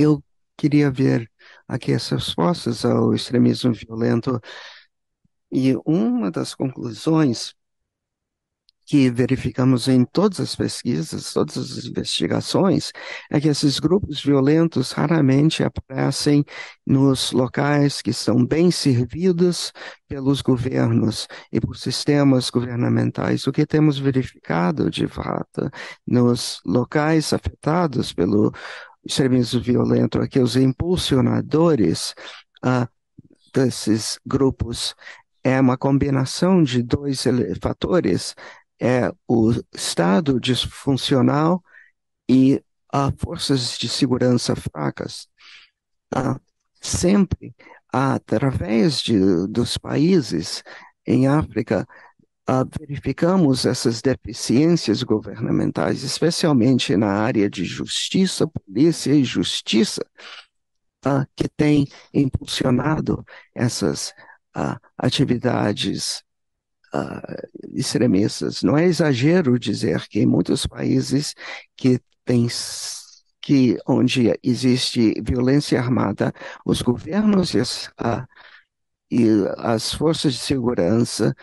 Eu queria ver aqui as respostas ao extremismo violento. E uma das conclusões que verificamos em todas as pesquisas, todas as investigações, é que esses grupos violentos raramente aparecem nos locais que são bem servidos pelos governos e por sistemas governamentais. O que temos verificado, de fato, nos locais afetados pelo extremismo violento, aqui os impulsionadores uh, desses grupos é uma combinação de dois fatores: é o estado disfuncional e uh, forças de segurança fracas. Uh, sempre através de, dos países em África ah, verificamos essas deficiências governamentais, especialmente na área de justiça, polícia e justiça, tá? que tem impulsionado essas ah, atividades ah, extremistas. Não é exagero dizer que em muitos países que têm, que onde existe violência armada, os governos e as, a, e as forças de segurança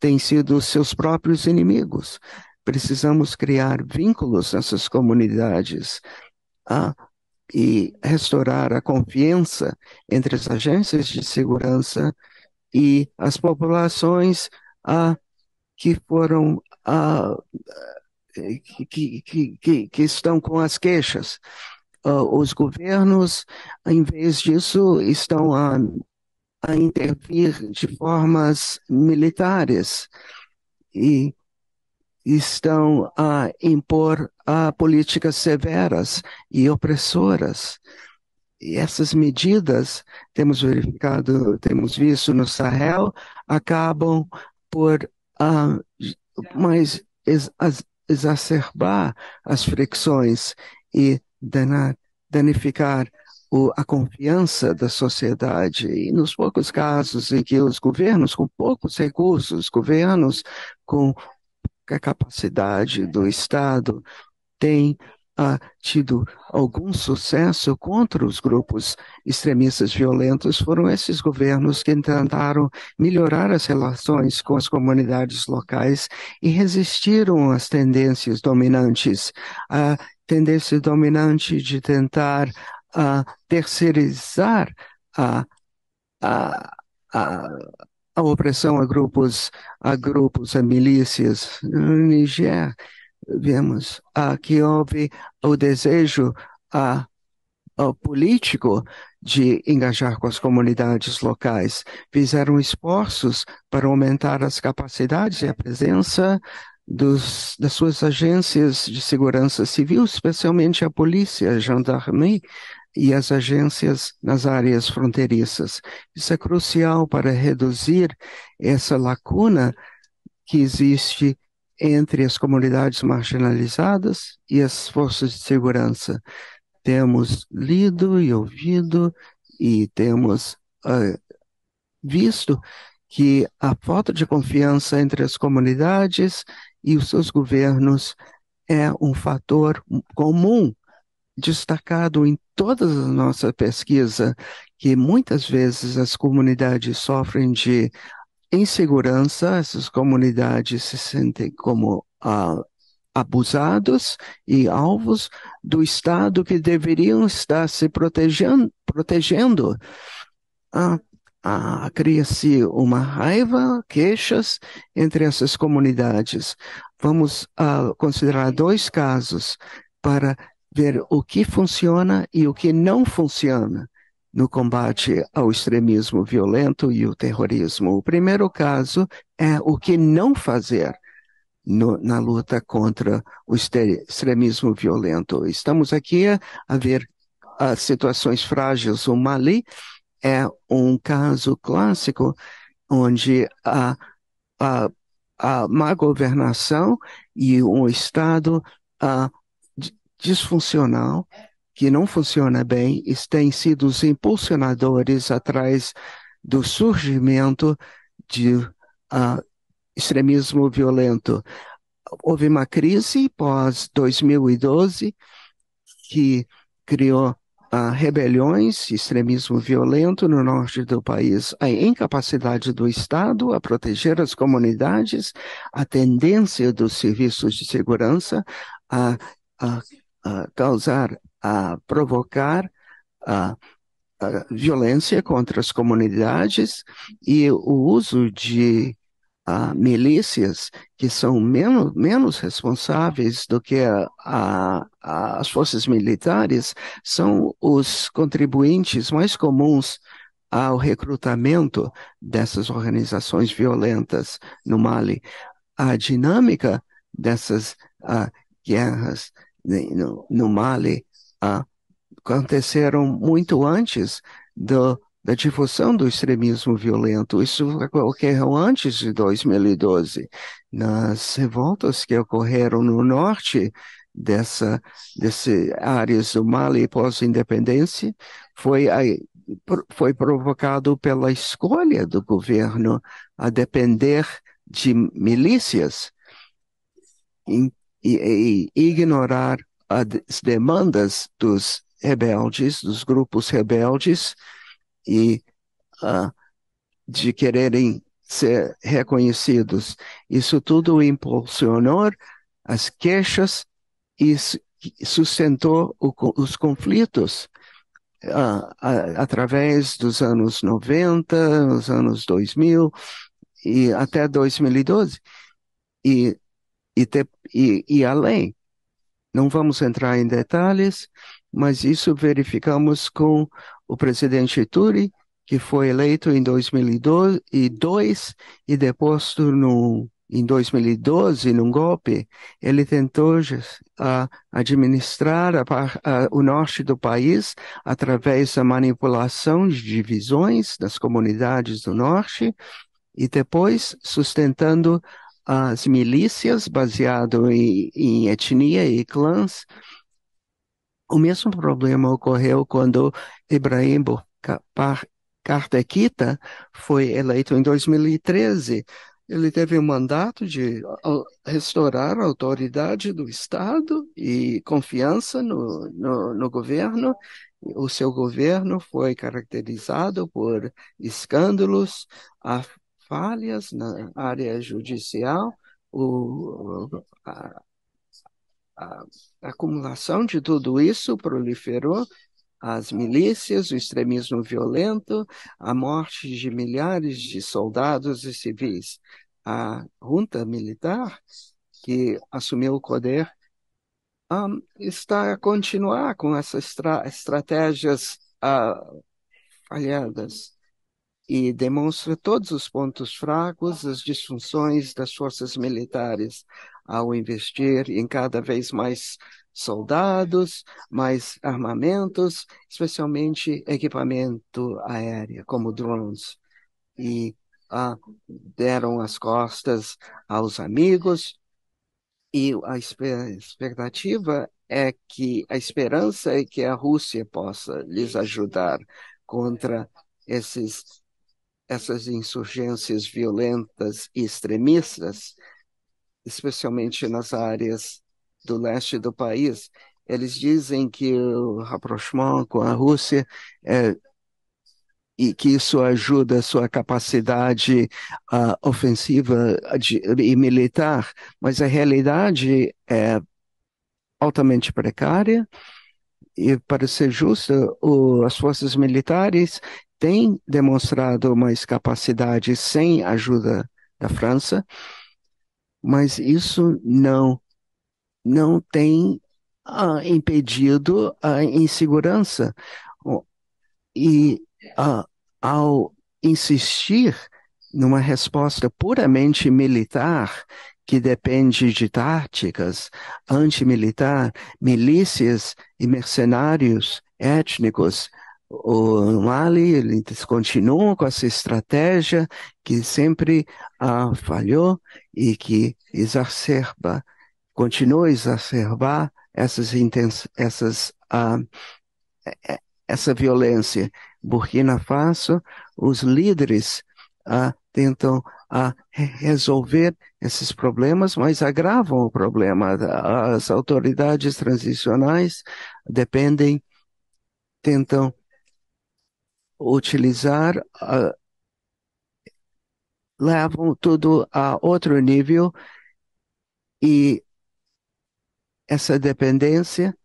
têm sido seus próprios inimigos. Precisamos criar vínculos nessas comunidades ah, e restaurar a confiança entre as agências de segurança e as populações ah, que foram ah, que, que, que, que, estão com as queixas. Ah, os governos, em vez disso, estão a ah, a intervir de formas militares e estão a impor a políticas severas e opressoras. E essas medidas, temos verificado, temos visto no Sahel, acabam por uh, mais ex exacerbar as fricções e danar, danificar o, a confiança da sociedade e nos poucos casos em que os governos com poucos recursos, governos com a capacidade do Estado têm ah, tido algum sucesso contra os grupos extremistas violentos foram esses governos que tentaram melhorar as relações com as comunidades locais e resistiram às tendências dominantes. A tendência dominante de tentar a terceirizar a, a, a, a opressão a grupos, a grupos, a milícias. No Niger, vemos que houve o desejo a ah, político de engajar com as comunidades locais. Fizeram esforços para aumentar as capacidades e a presença dos, das suas agências de segurança civil, especialmente a polícia, a gendarmerie, e as agências nas áreas fronteiriças. Isso é crucial para reduzir essa lacuna que existe entre as comunidades marginalizadas e as forças de segurança. Temos lido e ouvido e temos uh, visto que a falta de confiança entre as comunidades e os seus governos é um fator comum destacado em todas as nossas pesquisas que muitas vezes as comunidades sofrem de insegurança, essas comunidades se sentem como ah, abusados e alvos do Estado que deveriam estar se protegendo. protegendo. Ah, ah, Cria-se uma raiva, queixas entre essas comunidades. Vamos ah, considerar dois casos para ver o que funciona e o que não funciona no combate ao extremismo violento e o terrorismo. O primeiro caso é o que não fazer no, na luta contra o extremismo violento. Estamos aqui a ver as situações frágeis. O Mali é um caso clássico onde a, a, a má governação e um Estado a, disfuncional, que não funciona bem, e têm sido os impulsionadores atrás do surgimento de uh, extremismo violento. Houve uma crise pós 2012 que criou uh, rebeliões, extremismo violento no norte do país, a incapacidade do Estado a proteger as comunidades, a tendência dos serviços de segurança a, a causar, a provocar a, a violência contra as comunidades e o uso de milícias que são menos, menos responsáveis do que a, a, as forças militares são os contribuintes mais comuns ao recrutamento dessas organizações violentas no Mali. A dinâmica dessas uh, guerras né, no, no Mali ah, aconteceram muito antes do, da difusão do extremismo violento. Isso ocorreu antes de 2012. Nas revoltas que ocorreram no norte dessa desse áreas do Mali pós-independência foi foi provocado pela escolha do governo a depender de milícias. Em e, e ignorar as demandas dos rebeldes, dos grupos rebeldes, e uh, de quererem ser reconhecidos. Isso tudo impulsionou as queixas e sustentou o, os conflitos uh, através dos anos 90, os anos 2000 e até 2012. E e, te, e, e além. Não vamos entrar em detalhes, mas isso verificamos com o presidente Turi, que foi eleito em 2002 e deposto no, em 2012, num golpe, ele tentou uh, administrar a, o norte do país através da manipulação de divisões das comunidades do norte e depois sustentando as milícias, baseado em, em etnia e clãs. O mesmo problema ocorreu quando Ibrahim Kartekita foi eleito em 2013. Ele teve o mandato de restaurar a autoridade do Estado e confiança no, no, no governo. O seu governo foi caracterizado por escândalos, falhas na área judicial, o, a, a, a acumulação de tudo isso proliferou as milícias, o extremismo violento, a morte de milhares de soldados e civis, a junta militar que assumiu o poder um, está a continuar com essas estratégias uh, falhadas e demonstra todos os pontos fracos, as disfunções das forças militares ao investir em cada vez mais soldados, mais armamentos, especialmente equipamento aéreo, como drones. E ah, deram as costas aos amigos, e a expectativa é que, a esperança é que a Rússia possa lhes ajudar contra esses essas insurgências violentas e extremistas, especialmente nas áreas do leste do país, eles dizem que o rapprochement com a Rússia é, e que isso ajuda a sua capacidade uh, ofensiva de, e militar, mas a realidade é altamente precária. E, para ser justo, o, as forças militares tem demonstrado mais capacidade sem ajuda da França, mas isso não não tem ah, impedido a insegurança. E ah, ao insistir numa resposta puramente militar, que depende de táticas antimilitar, milícias e mercenários étnicos o Mali eles continuam com essa estratégia que sempre ah, falhou e que exacerba, continua a exacerbar essas, intens, essas ah, é, é, essa violência. Burkina Faso, os líderes ah, tentam a ah, resolver esses problemas, mas agravam o problema. As autoridades transicionais dependem, tentam utilizar uh, levam tudo a outro nível e essa dependência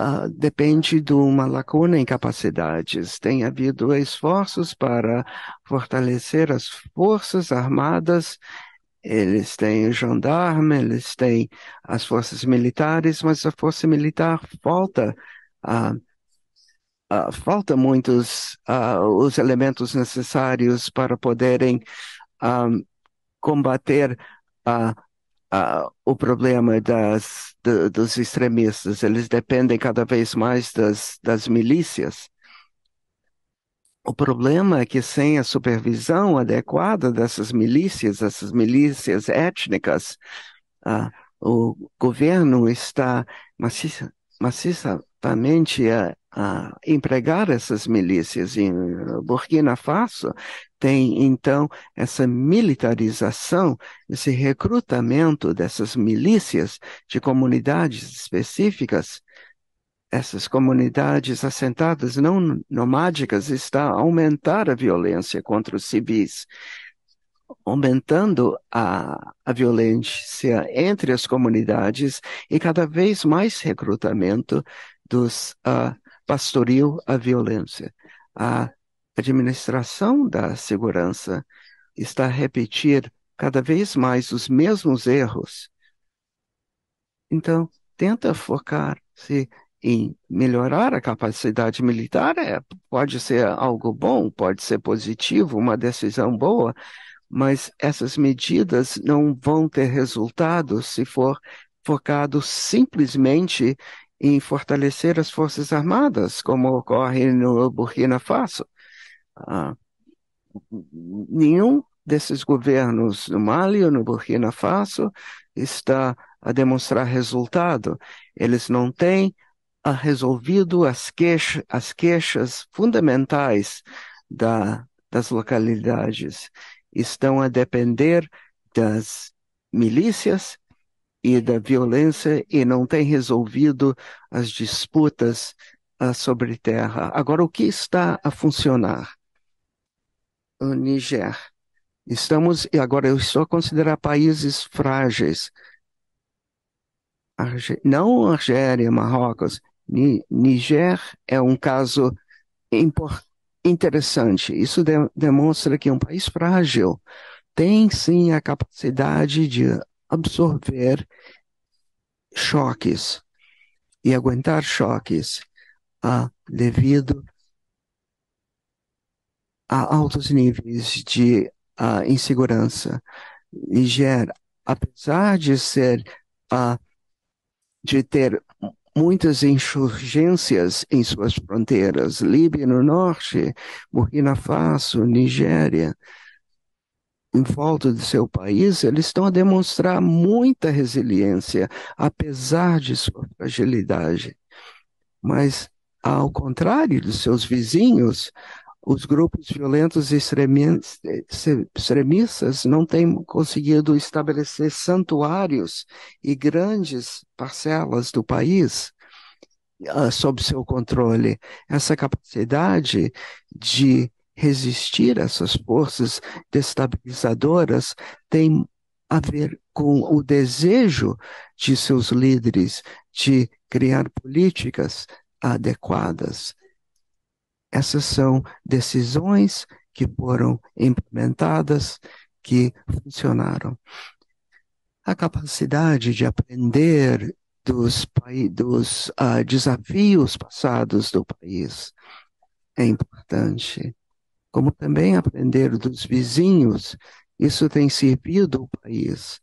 uh, depende de uma lacuna em capacidades. Tem havido esforços para fortalecer as forças armadas, eles têm o gendarme, eles têm as forças militares, mas a força militar falta uh, uh, falta muitos uh, os elementos necessários para poderem um, ah, combater Uh, o problema das, dos extremistas. Eles dependem cada vez mais das, das milícias. O problema é que sem a supervisão adequada dessas milícias, essas milícias étnicas, uh, o governo está maciça, maciçamente eh, a empregar essas milícias. Em eh, Burkina Faso tem, então, essa militarização, esse recrutamento dessas milícias de comunidades específicas. Essas comunidades assentadas não nomádicas está a aumentar a violência contra os civis aumentando a, a violência entre as comunidades e cada vez mais recrutamento dos uh, pastoril à violência. A administração da segurança está a repetir cada vez mais os mesmos erros. Então, tenta focar-se em melhorar a capacidade militar. É, pode ser algo bom, pode ser positivo, uma decisão boa, mas essas medidas não vão ter resultados se for focado simplesmente em fortalecer as Forças Armadas, como ocorre no Burkina Faso. Ah, nenhum desses governos no Mali ou no Burkina Faso está a demonstrar resultado. Eles não têm ah, resolvido as, as queixas fundamentais da, das localidades. Estão a depender das milícias e da violência e não tem resolvido as disputas ah, sobre terra. Agora, o que está a funcionar? O Niger. Estamos, e agora eu estou a considerar países frágeis. Arge, não Argélia, Marrocos. Ni, Niger é um caso importante interessante. Isso de demonstra que um país frágil tem sim a capacidade de absorver choques e aguentar choques ah, devido a altos níveis de ah, insegurança. Niger, apesar de ser ah, de ter muitas insurgências em suas fronteiras, Líbia no norte, Burkina Faso, Nigéria, em volta de seu país, eles estão a demonstrar muita resiliência, apesar de sua fragilidade. Mas, ao contrário dos seus vizinhos, os grupos violentos e extremistas não têm conseguido estabelecer santuários e grandes parcelas do país ah, sob seu controle. Essa capacidade de resistir a essas forças destabilizadoras tem a ver com o desejo de seus líderes de criar políticas adequadas. Essas são decisões que foram implementadas, que funcionaram. A capacidade de aprender dos, dos uh, desafios passados do país é importante como também aprender dos vizinhos, isso tem servido o país.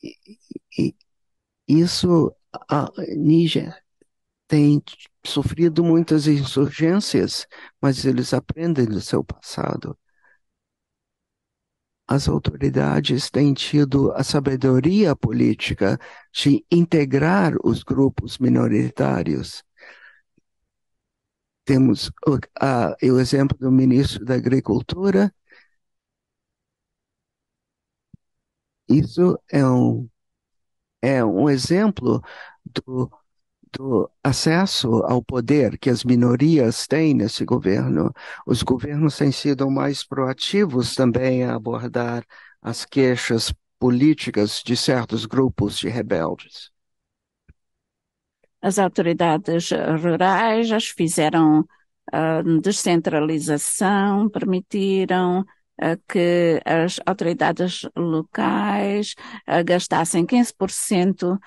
E, e, isso, a Níger tem sofrido muitas insurgências, mas eles aprendem do seu passado. As autoridades têm tido a sabedoria política de integrar os grupos minoritários temos o, a, o exemplo do ministro da Agricultura. Isso é um, é um exemplo do, do acesso ao poder que as minorias têm nesse governo. Os governos têm sido mais proativos também a abordar as queixas políticas de certos grupos de rebeldes. As autoridades rurais as fizeram uh, descentralização, permitiram uh, que as autoridades locais uh, gastassem 15%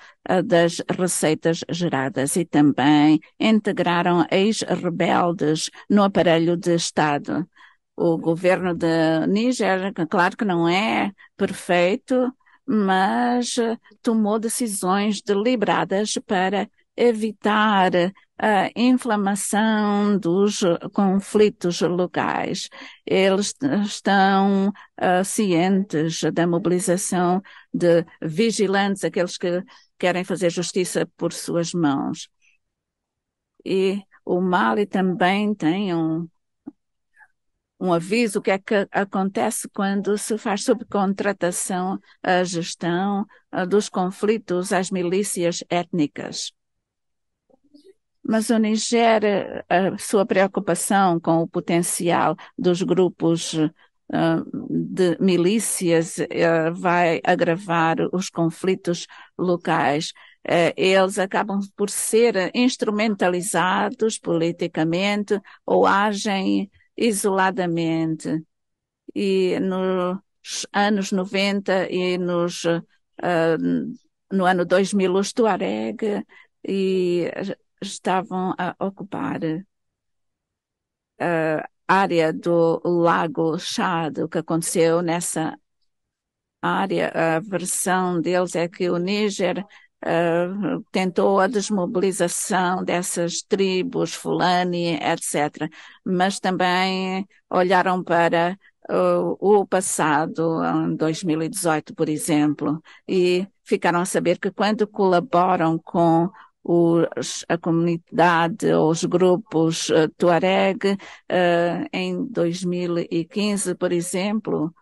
das receitas geradas e também integraram ex-rebeldes no aparelho de Estado. O governo de Níger, claro que não é perfeito, mas tomou decisões deliberadas para evitar eh, a inflamação dos eh, conflitos locais. Eles estão uh, cientes da mobilização de vigilantes, aqueles que querem fazer justiça por suas mãos. E o Mali também tem um, um aviso que, é que acontece quando se faz subcontratação a gestão dos conflitos às milícias étnicas. Mas o Niger, eh, a sua preocupação com o potencial dos grupos eh, de milícias eh, vai agravar os conflitos locais. Eles acabam por ser instrumentalizados politicamente ou agem isoladamente. E nos anos 90 e nos, no ano 2000, os Tuareg e estavam a ocupar eh, a área do Lago Chad. O que aconteceu nessa área, a versão deles é que o Níger Uh, tentou a desmobilização dessas tribos, Fulani, etc. Mas também olharam para uh, o passado, em 2018, por exemplo, e ficaram a saber que quando colaboram com os, a comunidade, os grupos uh, Tuareg, uh, em 2015, por exemplo,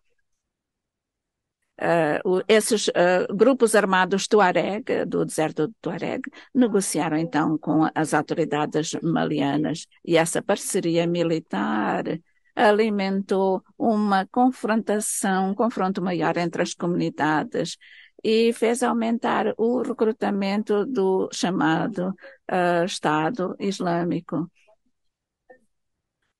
uh, esses grupos armados Tuareg, do deserto Tuareg, negociaram então com as autoridades malianas e essa parceria militar alimentou uma confrontação, um confronto maior entre as comunidades e fez aumentar o recrutamento do chamado uh, Estado Islâmico.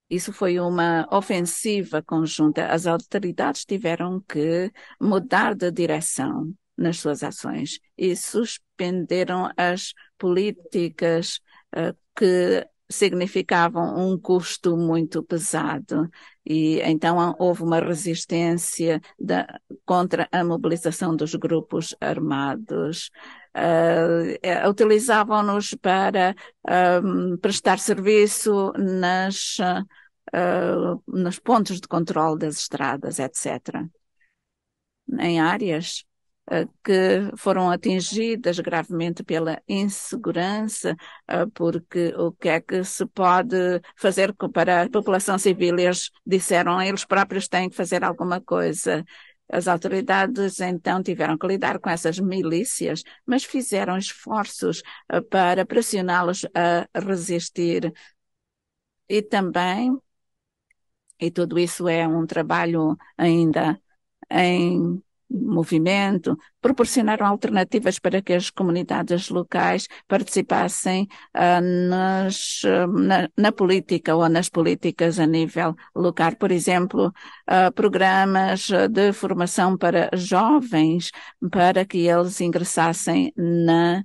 Isso foi uma ofensiva conjunta. As autoridades tiveram que mudar de direção nas suas ações e suspenderam as políticas uh, que significavam um custo muito pesado e então houve uma resistência da, contra a mobilização dos grupos armados. Uh, Utilizavam-nos para um, ah, prestar serviço nas, uh, nos pontos de controle das estradas, etc. Em áreas eh, que foram atingidas gravemente pela insegurança, eh, porque o que é que se pode fazer para a população civil? Eles disseram, eles próprios têm que fazer alguma coisa. As autoridades então tiveram que lidar com essas milícias, mas fizeram esforços eh, para pressioná-los a resistir. E também, e tudo isso é um trabalho ainda em movimento, proporcionaram alternativas para que as comunidades locais participassem uh, nas, na, na, política ou nas políticas a nível local. Por exemplo, uh, programas de formação para jovens para que eles ingressassem na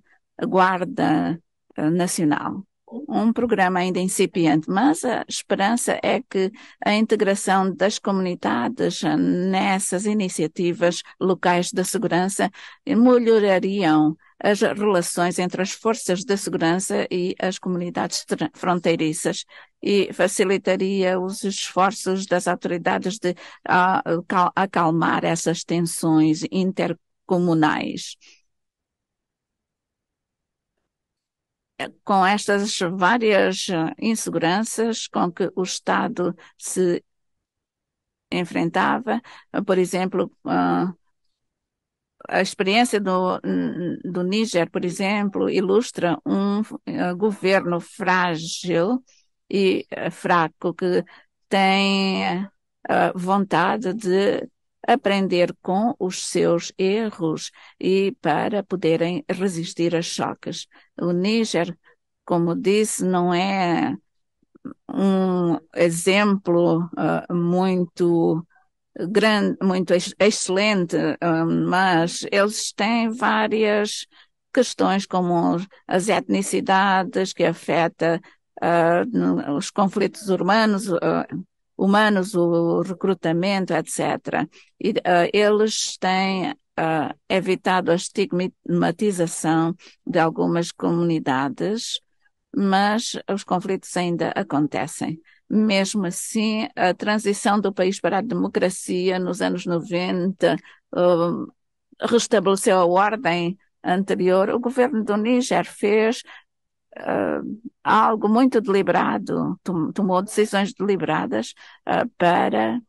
Guarda Nacional um programa ainda incipiente, mas a esperança é que a integração das comunidades eh, nessas iniciativas locais de segurança melhorariam as relações entre as forças de segurança e as comunidades fronteiriças e facilitaria os esforços das autoridades de acalmar essas tensões intercomunais. com estas várias eh, inseguranças com que o Estado se enfrentava, eh, por exemplo, ah, a experiência do, do Níger, por exemplo, ilustra um eh, governo frágil e fraco que tem vontade de aprender com os seus erros e para poderem resistir a choques. O Níger, como disse, não é um exemplo uh, muito grande, muito ex excelente, uh, mas eles têm várias questões como as etnicidades que afeta uh, ah, os conflitos urbanos, humanos, o recrutamento, etc. E, uh, eles têm uh, evitado a estigmatização de algumas comunidades, mas os conflitos ainda acontecem. Mesmo assim, a transição do país para a democracia nos anos 90 uh, eh, restabeleceu a ordem anterior. O governo do Níger fez uh, algo muito deliberado, tomou decisões deliberadas uh, para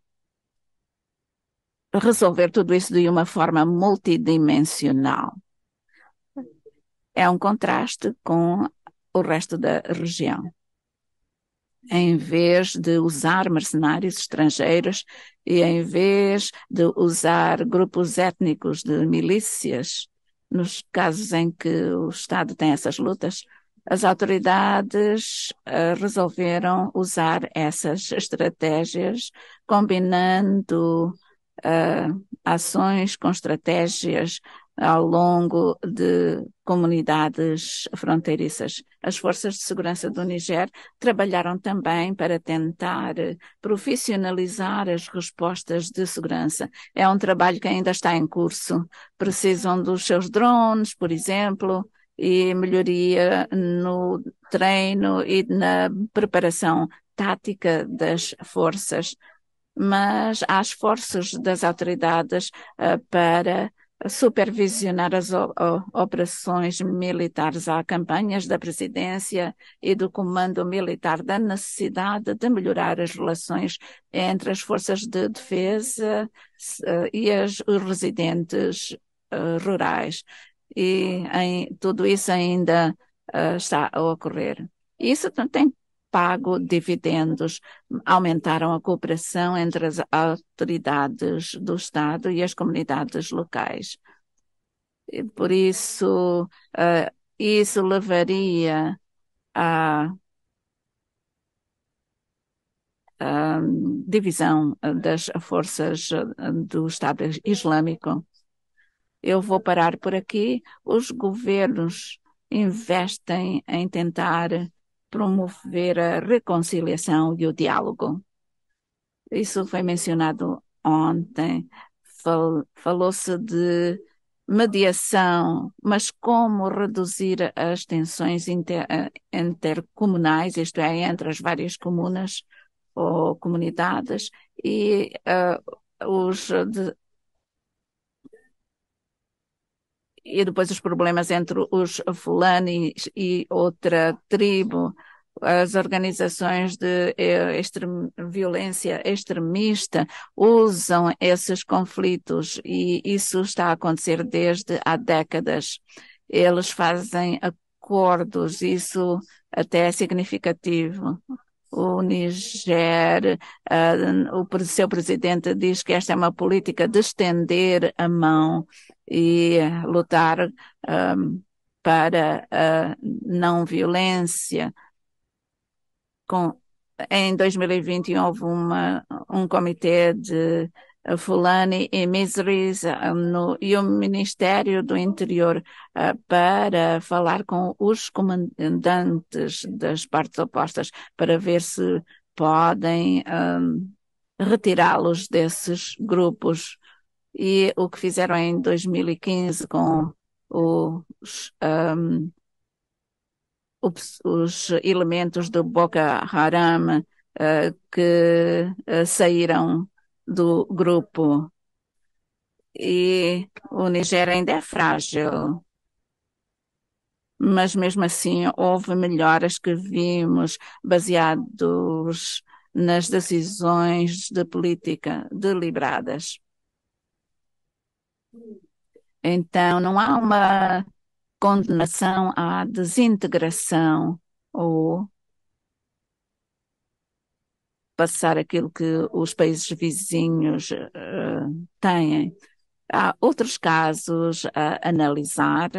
resolver tudo isso de uma forma multidimensional. É um contraste com o resto da região. Em vez de usar mercenários estrangeiros e em vez de usar grupos étnicos de milícias, nos casos em que o Estado tem essas lutas, as autoridades eh, resolveram usar essas estratégias, combinando uh, ações com estratégias ao longo de comunidades fronteiriças. As forças de segurança do Niger trabalharam também para tentar eh, profissionalizar as respostas de segurança. É um trabalho que ainda está em curso. Precisam dos seus drones, por exemplo, e melhoria no treino e na preparação tática das forças. Mas há esforços das autoridades uh, para supervisionar as operações militares. Há campanhas da presidência e do comando militar da necessidade de melhorar as relações entre as forças de defesa eh, e as, os residentes eh, rurais e em, tudo isso ainda uh, está a ocorrer. Isso tem pago dividendos, aumentaram a cooperação entre as autoridades do Estado e as comunidades locais. E por isso, uh, isso levaria à ah, divisão das forças do Estado Islâmico eu vou parar por aqui. Os governos investem em tentar promover a reconciliação e o diálogo. Isso foi mencionado ontem. Falou-se de mediação, mas como reduzir as tensões inter, intercomunais, isto é, entre as várias comunas ou comunidades, e uh, os de, e depois os problemas entre os fulanis e outra tribo, as organizações de eh, extrem, violência extremista usam esses conflitos e isso está a acontecer desde há décadas. Eles fazem acordos, isso até é significativo o Niger, ah, o seu presidente diz que esta é uma política de estender a mão e lutar ah, para a ah, não violência. Com, em 2021 houve uma, um comitê de Fulani e Miseries no, e o Ministério do Interior ah, para falar com os comandantes das partes opostas para ver se podem um, retirá-los desses grupos. E o que fizeram em 2015 com os, um, os, os elementos do Boko Haram uh, que uh, saíram do grupo. E o Nigéria ainda é frágil. Mas mesmo assim, houve melhoras que vimos baseados nas decisões de política deliberadas. Então, não há uma condenação à desintegração ou passar aquilo que os países vizinhos uh, têm. Há outros casos a analisar,